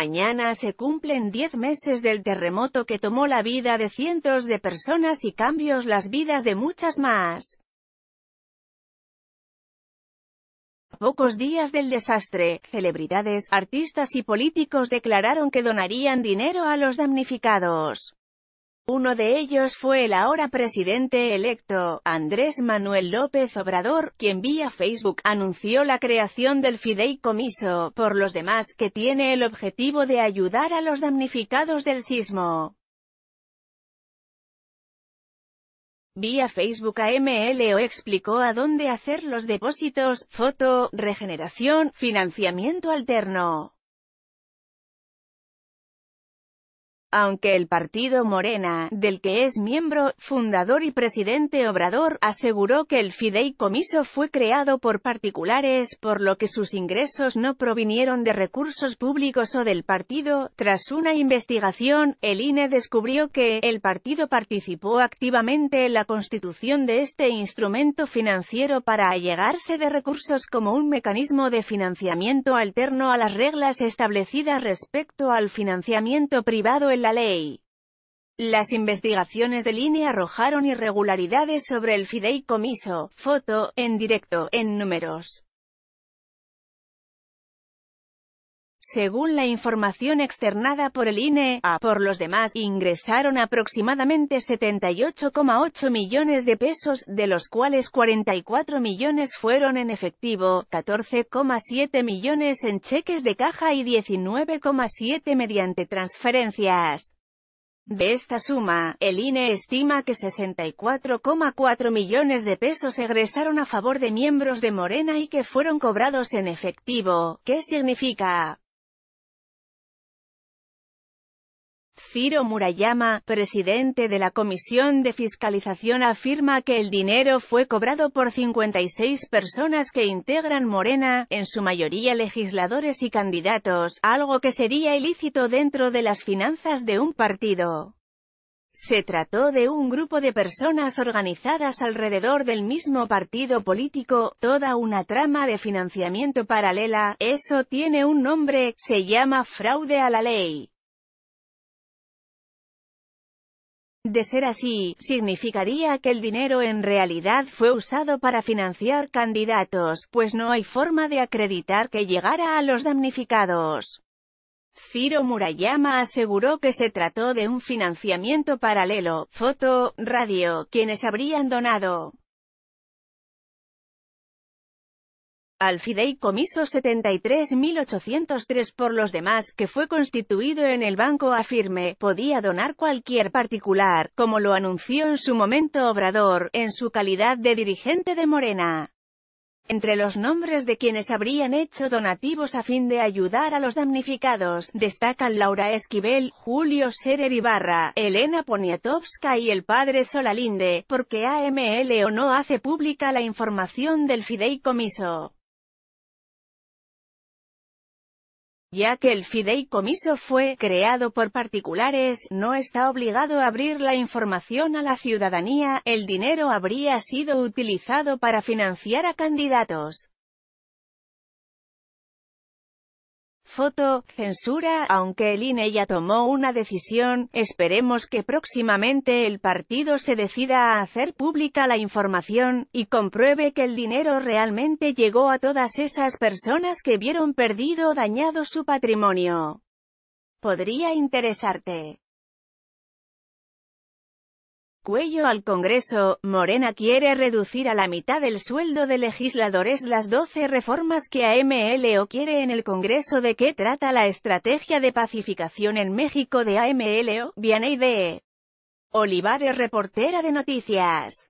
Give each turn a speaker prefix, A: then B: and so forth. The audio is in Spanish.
A: mañana se cumplen 10 meses del terremoto que tomó la vida de cientos de personas y cambios las vidas de muchas más. pocos días del desastre, celebridades, artistas y políticos declararon que donarían dinero a los damnificados. Uno de ellos fue el ahora presidente electo, Andrés Manuel López Obrador, quien vía Facebook anunció la creación del fideicomiso, por los demás, que tiene el objetivo de ayudar a los damnificados del sismo. Vía Facebook AMLO explicó a dónde hacer los depósitos, foto, regeneración, financiamiento alterno. aunque el partido Morena, del que es miembro, fundador y presidente Obrador, aseguró que el fideicomiso fue creado por particulares, por lo que sus ingresos no provinieron de recursos públicos o del partido. Tras una investigación, el INE descubrió que el partido participó activamente en la constitución de este instrumento financiero para allegarse de recursos como un mecanismo de financiamiento alterno a las reglas establecidas respecto al financiamiento privado la ley. Las investigaciones de línea arrojaron irregularidades sobre el fideicomiso, foto, en directo, en números. Según la información externada por el INE, a por los demás, ingresaron aproximadamente 78,8 millones de pesos, de los cuales 44 millones fueron en efectivo, 14,7 millones en cheques de caja y 19,7 mediante transferencias. De esta suma, el INE estima que 64,4 millones de pesos egresaron a favor de miembros de Morena y que fueron cobrados en efectivo, ¿qué significa? Ciro Murayama, presidente de la Comisión de Fiscalización afirma que el dinero fue cobrado por 56 personas que integran Morena, en su mayoría legisladores y candidatos, algo que sería ilícito dentro de las finanzas de un partido. Se trató de un grupo de personas organizadas alrededor del mismo partido político, toda una trama de financiamiento paralela, eso tiene un nombre, se llama fraude a la ley. De ser así, significaría que el dinero en realidad fue usado para financiar candidatos, pues no hay forma de acreditar que llegara a los damnificados. Ciro Murayama aseguró que se trató de un financiamiento paralelo, foto, radio, quienes habrían donado al fideicomiso 73.803 por los demás, que fue constituido en el banco afirme, podía donar cualquier particular, como lo anunció en su momento Obrador, en su calidad de dirigente de Morena. Entre los nombres de quienes habrían hecho donativos a fin de ayudar a los damnificados, destacan Laura Esquivel, Julio Serer Ibarra, Elena Poniatowska y el padre Solalinde, porque AMLO no hace pública la información del fideicomiso. ya que el fideicomiso fue creado por particulares, no está obligado a abrir la información a la ciudadanía, el dinero habría sido utilizado para financiar a candidatos Foto, censura, aunque el INE ya tomó una decisión, esperemos que próximamente el partido se decida a hacer pública la información, y compruebe que el dinero realmente llegó a todas esas personas que vieron perdido o dañado su patrimonio. Podría interesarte. Cuello al Congreso, Morena quiere reducir a la mitad el sueldo de legisladores las 12 reformas que AMLO quiere en el Congreso de qué trata la estrategia de pacificación en México de AMLO, Viene de Olivares reportera de noticias.